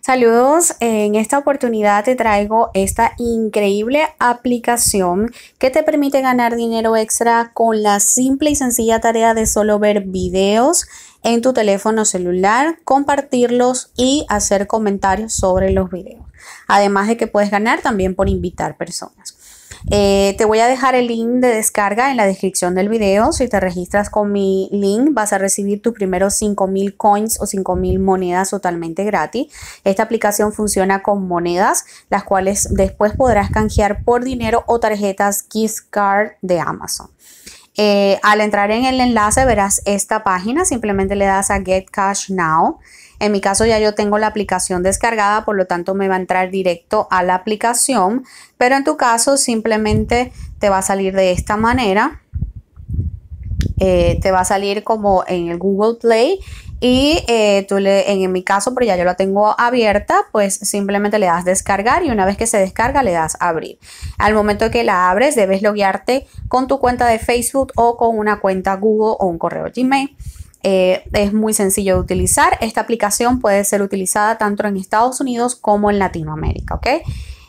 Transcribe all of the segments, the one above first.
Saludos, en esta oportunidad te traigo esta increíble aplicación que te permite ganar dinero extra con la simple y sencilla tarea de solo ver videos en tu teléfono celular, compartirlos y hacer comentarios sobre los videos. Además de que puedes ganar también por invitar personas. Eh, te voy a dejar el link de descarga en la descripción del video. Si te registras con mi link, vas a recibir tus primeros 5000 coins o 5000 monedas totalmente gratis. Esta aplicación funciona con monedas, las cuales después podrás canjear por dinero o tarjetas gift card de Amazon. Eh, al entrar en el enlace verás esta página, simplemente le das a Get Cash Now. En mi caso ya yo tengo la aplicación descargada, por lo tanto me va a entrar directo a la aplicación, pero en tu caso simplemente te va a salir de esta manera. Eh, te va a salir como en el Google Play y eh, tú en, mi caso, pero ya yo la tengo abierta, pues simplemente le das descargar y una vez que se descarga le das abrir. Al momento que la abres debes loguearte con tu cuenta de Facebook o con una cuenta Google o un correo Gmail. Eh, es muy sencillo de utilizar. Esta aplicación puede ser utilizada tanto en Estados Unidos como en Latinoamérica, ¿ok?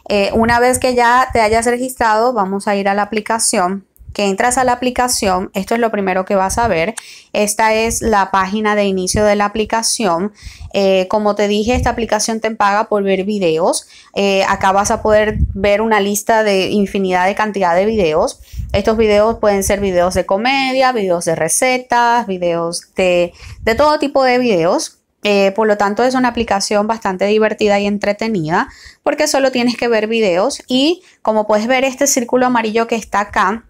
Eh, una vez que ya te hayas registrado, vamos a ir a la aplicación que entras a la aplicación, esto es lo primero que vas a ver. Esta es la página de inicio de la aplicación. Eh, como te dije, esta aplicación te paga por ver videos. Eh, acá vas a poder ver una lista de infinidad de cantidad de videos. Estos videos pueden ser videos de comedia, videos de recetas, videos de, todo tipo de videos. Eh, por lo tanto, es una aplicación bastante divertida y entretenida porque solo tienes que ver videos y como puedes ver este círculo amarillo que está acá,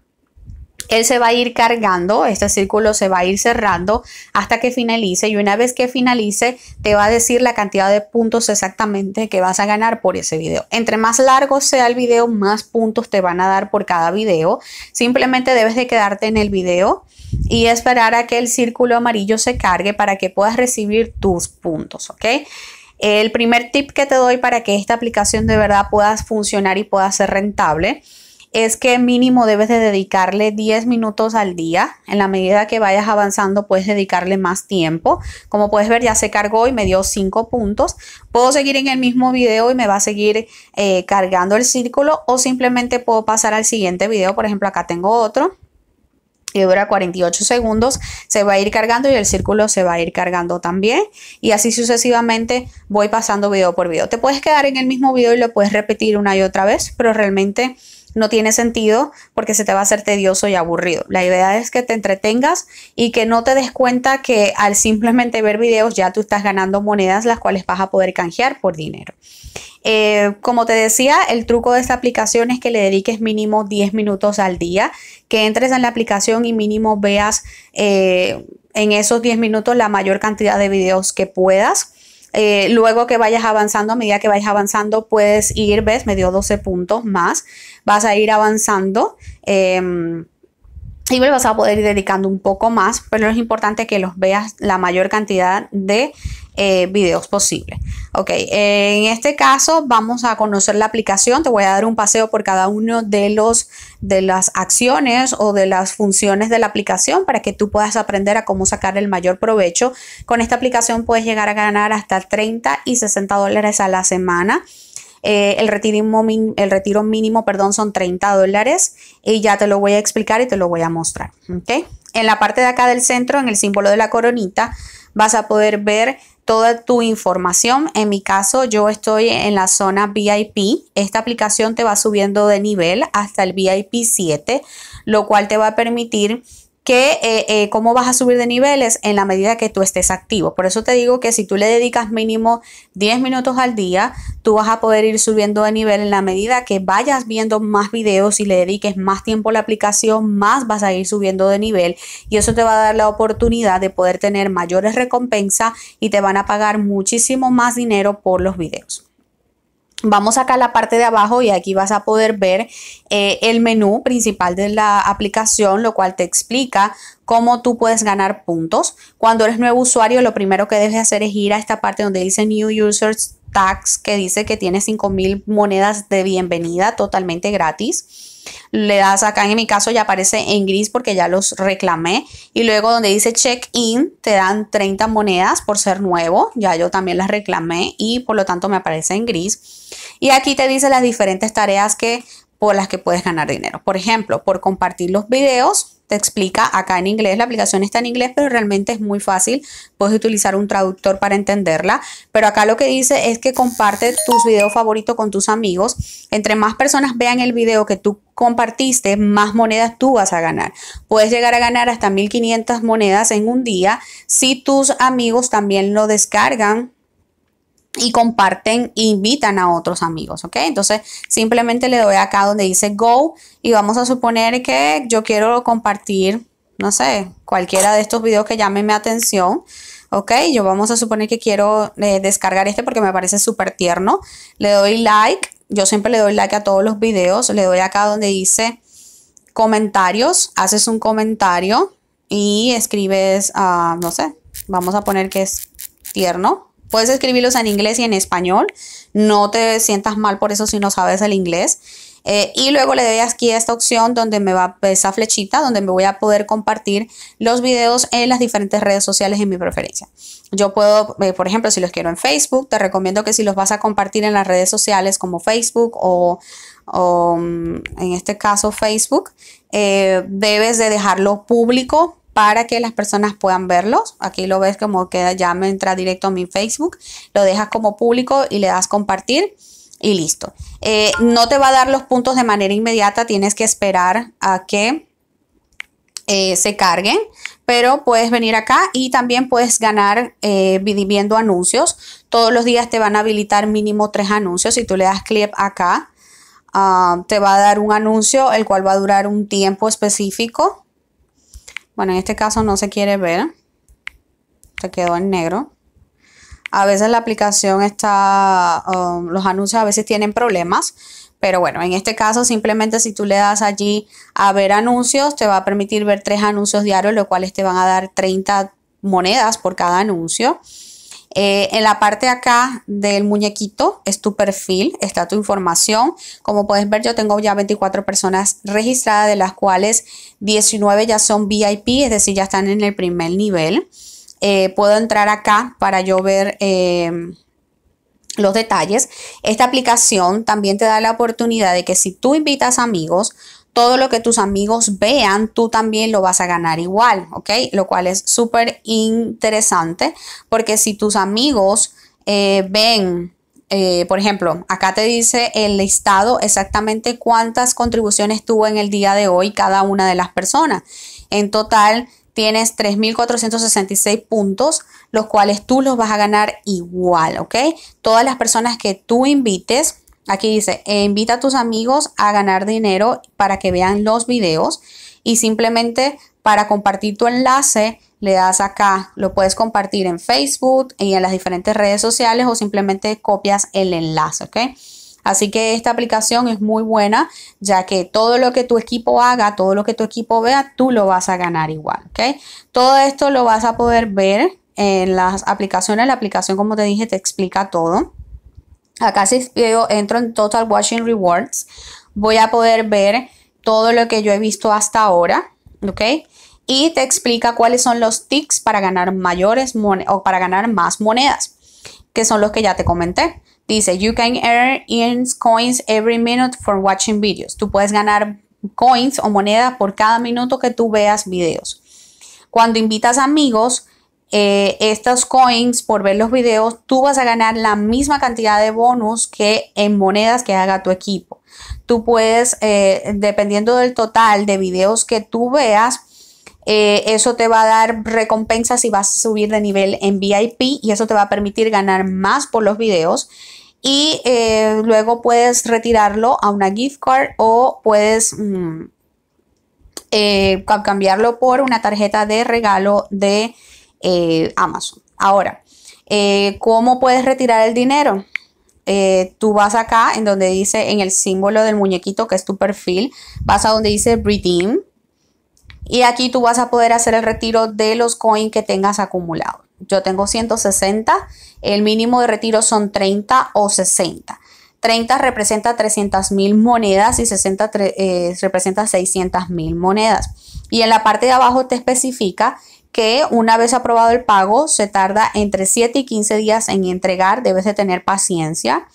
él se va a ir cargando, este círculo se va a ir cerrando hasta que finalice y una vez que finalice te va a decir la cantidad de puntos exactamente que vas a ganar por ese video. Entre más largo sea el video, más puntos te van a dar por cada video. Simplemente debes de quedarte en el video y esperar a que el círculo amarillo se cargue para que puedas recibir tus puntos, ¿ok? El primer tip que te doy para que esta aplicación de verdad pueda funcionar y pueda ser rentable es que mínimo debes de dedicarle 10 minutos al día. En la medida que vayas avanzando puedes dedicarle más tiempo. Como puedes ver ya se cargó y me dio 5 puntos. Puedo seguir en el mismo video y me va a seguir eh, cargando el círculo o simplemente puedo pasar al siguiente video. Por ejemplo acá tengo otro Y dura 48 segundos, se va a ir cargando y el círculo se va a ir cargando también y así sucesivamente voy pasando video por video. Te puedes quedar en el mismo video y lo puedes repetir una y otra vez, pero realmente no tiene sentido porque se te va a hacer tedioso y aburrido. La idea es que te entretengas y que no te des cuenta que al simplemente ver videos ya tú estás ganando monedas las cuales vas a poder canjear por dinero. Eh, como te decía, el truco de esta aplicación es que le dediques mínimo 10 minutos al día, que entres en la aplicación y mínimo veas eh, en esos 10 minutos la mayor cantidad de videos que puedas. Eh, luego que vayas avanzando, a medida que vayas avanzando, puedes ir, ves, me dio 12 puntos más. Vas a ir avanzando. Em, y pues vas a poder ir dedicando un poco más, pero es importante que los veas la mayor cantidad de eh, videos posibles. Ok, en este caso vamos a conocer la aplicación. Te voy a dar un paseo por cada uno de los de las acciones o de las funciones de la aplicación para que tú puedas aprender a cómo sacar el mayor provecho. Con esta aplicación puedes llegar a ganar hasta 30 y 60 dólares a la semana. Eh, el, retiro el retiro mínimo perdón, son 30 dólares y ya te lo voy a explicar y te lo voy a mostrar. ¿okay? En la parte de acá del centro, en el símbolo de la coronita, vas a poder ver toda tu información. En mi caso, yo estoy en la zona VIP. Esta aplicación te va subiendo de nivel hasta el VIP 7, lo cual te va a permitir que eh, eh, cómo vas a subir de niveles en la medida que tú estés activo. Por eso te digo que si tú le dedicas mínimo 10 minutos al día, tú vas a poder ir subiendo de nivel en la medida que vayas viendo más videos y le dediques más tiempo a la aplicación, más vas a ir subiendo de nivel y eso te va a dar la oportunidad de poder tener mayores recompensas y te van a pagar muchísimo más dinero por los videos. Vamos acá a la parte de abajo y aquí vas a poder ver eh, el menú principal de la aplicación, lo cual te explica cómo tú puedes ganar puntos. Cuando eres nuevo usuario, lo primero que debes hacer es ir a esta parte donde dice New Users Tax, que dice que tiene 5.000 monedas de bienvenida totalmente gratis le das acá en mi caso ya aparece en gris porque ya los reclamé y luego donde dice check in te dan 30 monedas por ser nuevo ya yo también las reclamé y por lo tanto me aparece en gris y aquí te dice las diferentes tareas que por las que puedes ganar dinero por ejemplo por compartir los videos te explica acá en inglés. La aplicación está en inglés, pero realmente es muy fácil. Puedes utilizar un traductor para entenderla. Pero acá lo que dice es que comparte tus videos favoritos con tus amigos. Entre más personas vean el video que tú compartiste, más monedas tú vas a ganar. Puedes llegar a ganar hasta 1500 monedas en un día si tus amigos también lo descargan y comparten e invitan a otros amigos, ¿ok? Entonces simplemente le doy acá donde dice go y vamos a suponer que yo quiero compartir, no sé, cualquiera de estos videos que llamen mi atención. ¿ok? Yo vamos a suponer que quiero eh, descargar este porque me parece súper tierno. Le doy like, yo siempre le doy like a todos los videos, le doy acá donde dice comentarios, haces un comentario y escribes, ah, no sé, vamos a poner que es tierno, Puedes escribirlos en inglés y en español. No te sientas mal por eso si no sabes el inglés. Eh, y luego le doy aquí a esta opción donde me va esa flechita donde me voy a poder compartir los videos en las diferentes redes sociales en mi preferencia. Yo puedo, eh, por ejemplo, si los quiero en Facebook, te recomiendo que si los vas a compartir en las redes sociales como Facebook o, mm, en este caso Facebook, eh, debes de dejarlo público para que las personas puedan verlos. Aquí lo ves como que ya me entra directo a mi Facebook, lo dejas como público y le das compartir y listo. Eh, no te va a dar los puntos de manera inmediata, tienes que esperar a que eh, se carguen, pero puedes venir acá y también puedes ganar eh, viendo anuncios. Todos los días te van a habilitar mínimo tres anuncios. Si tú le das clip acá, ah, te va a dar un anuncio, el cual va a durar un tiempo específico. Bueno, en este caso no se quiere ver. Se quedó en negro. A veces la aplicación está, um, los anuncios a veces tienen problemas, pero bueno, en este caso simplemente si tú le das allí a ver anuncios, te va a permitir ver tres anuncios diarios, lo cuales te van a dar 30 monedas por cada anuncio. Eh, en la parte acá del muñequito es tu perfil, está tu información. Como puedes ver, yo tengo ya 24 personas registradas, de las cuales 19 ya son VIP, es decir, ya están en el primer nivel. Eh, puedo entrar acá para yo ver eh, los detalles. Esta aplicación también te da la oportunidad de que si tú invitas amigos, todo lo que tus amigos vean, tú también lo vas a ganar igual, ¿ok? Lo cual es súper interesante porque si tus amigos eh, ven... Eh, por ejemplo, acá te dice el listado exactamente cuántas contribuciones tuvo en el día de hoy cada una de las personas. En total, tienes 3.466 puntos, los cuales tú los vas a ganar igual, ¿ok? Todas las personas que tú invites Aquí dice, e invita a tus amigos a ganar dinero para que vean los videos y simplemente para compartir tu enlace le das acá, lo puedes compartir en Facebook y en las diferentes redes sociales o simplemente copias el enlace, ¿ok? Así que esta aplicación es muy buena, ya que todo lo que tu equipo haga, todo lo que tu equipo vea, tú lo vas a ganar igual, ¿ok? Todo esto lo vas a poder ver en las aplicaciones. La aplicación, como te dije, te explica todo. Acá si entro en Total Watching Rewards, voy a poder ver todo lo que yo he visto hasta ahora, ¿ok? Y te explica cuáles son los ticks para ganar mayores o para ganar más monedas, que son los que ya te comenté. Dice, you can earn coins every minute for watching videos. Tú puedes ganar coins o monedas por cada minuto que tú veas videos. Cuando invitas amigos, eh, estas coins por ver los videos, tú vas a ganar la misma cantidad de bonus que en monedas que haga tu equipo. Tú puedes, eh, dependiendo del total de videos que tú veas, eh, eso te va a dar recompensas y vas a subir de nivel en VIP y eso te va a permitir ganar más por los videos. Y luego puedes retirarlo a una gift card o puedes mm, cambiarlo por una tarjeta de regalo de eh, Amazon. Ahora, eh, ¿cómo puedes retirar el dinero? Eh, tú vas acá en donde dice en el símbolo del muñequito que es tu perfil, vas a donde dice redeem y aquí tú vas a poder hacer el retiro de los coins que tengas acumulado. Yo tengo 160, el mínimo de retiro son 30 o 60. 30 representa 300 mil monedas y 60 representa 600 mil monedas. Y en la parte de abajo te especifica que una vez aprobado el pago se tarda entre 7 y 15 días en entregar, debes de tener paciencia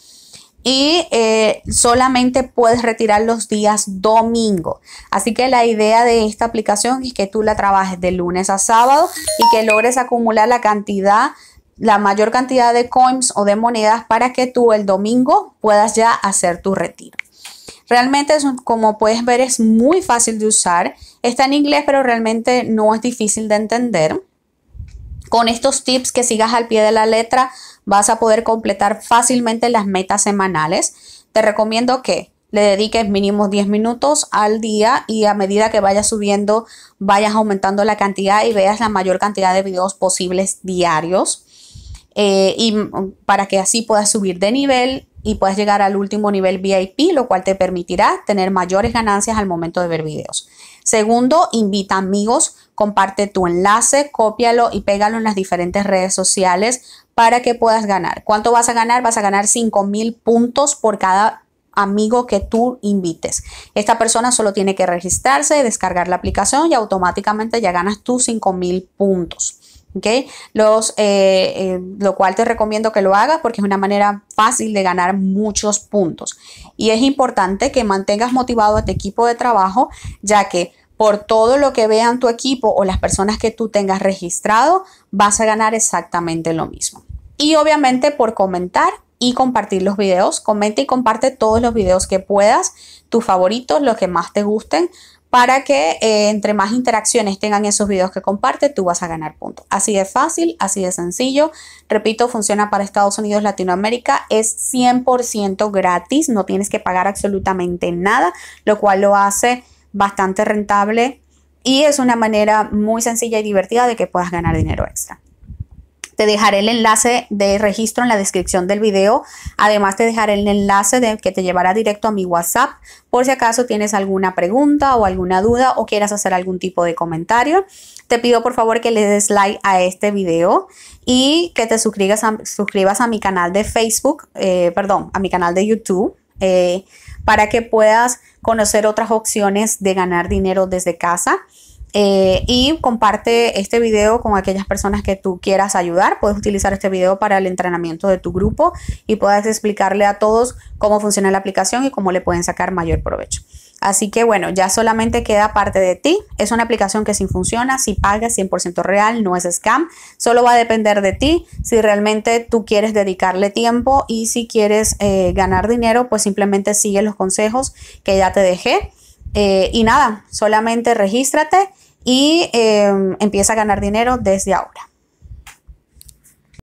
y eh, solamente puedes retirar los días domingo. Así que la idea de esta aplicación es que tú la trabajes de lunes a sábado y que logres acumular la cantidad, la mayor cantidad de coins o de monedas para que tú el domingo puedas ya hacer tu retiro. Realmente, como puedes ver, es muy fácil de usar. Está en inglés, pero realmente no es difícil de entender. Con estos tips que sigas al pie de la letra, vas a poder completar fácilmente las metas semanales. Te recomiendo que le dediques mínimo 10 minutos al día y a medida que vayas subiendo, vayas aumentando la cantidad y veas la mayor cantidad de videos posibles diarios. Eh, y para que así puedas subir de nivel y puedas llegar al último nivel VIP, lo cual te permitirá tener mayores ganancias al momento de ver videos. Segundo, invita amigos, comparte tu enlace, cópialo y pégalo en las diferentes redes sociales para que puedas ganar. ¿Cuánto vas a ganar? Vas a ganar 5000 puntos por cada amigo que tú invites. Esta persona solo tiene que registrarse, descargar la aplicación y automáticamente ya ganas tus 5000 puntos. Los, eh, eh, lo cual te recomiendo que lo hagas porque es una manera fácil de ganar muchos puntos. Y es importante que mantengas motivado a tu equipo de trabajo, ya que por todo lo que vean tu equipo o las personas que tú tengas registrado, vas a ganar exactamente lo mismo. Y obviamente por comentar y compartir los videos. Comenta y comparte todos los videos que puedas, tus favoritos, los que más te gusten, para que eh, entre más interacciones tengan esos videos que comparte, tú vas a ganar puntos. Así de fácil, así de sencillo. Repito, funciona para Estados Unidos, Latinoamérica. Es 100% gratis, no tienes que pagar absolutamente nada, lo cual lo hace bastante rentable y es una manera muy sencilla y divertida de que puedas ganar dinero extra. Te dejaré el enlace de registro en la descripción del video. Además, te dejaré el enlace de, que te llevará directo a mi WhatsApp por si acaso tienes alguna pregunta o alguna duda o quieras hacer algún tipo de comentario. Te pido por favor que le des like a este video y que te suscribas a, mi canal de Facebook, eh, perdón, a mi canal de YouTube. Eh, para que puedas conocer otras opciones de ganar dinero desde casa. Eh, y comparte este video con aquellas personas que tú quieras ayudar. Puedes utilizar este video para el entrenamiento de tu grupo y puedes explicarle a todos cómo funciona la aplicación y cómo le pueden sacar mayor provecho. Así que bueno, ya solamente queda parte de ti. Es una aplicación que si funciona, si paga, 100% real, no es scam. Solo va a depender de ti si realmente tú quieres dedicarle tiempo y si quieres eh, ganar dinero, pues simplemente sigue los consejos que ya te dejé. Eh, y nada, solamente regístrate y em, empieza a ganar dinero desde ahora.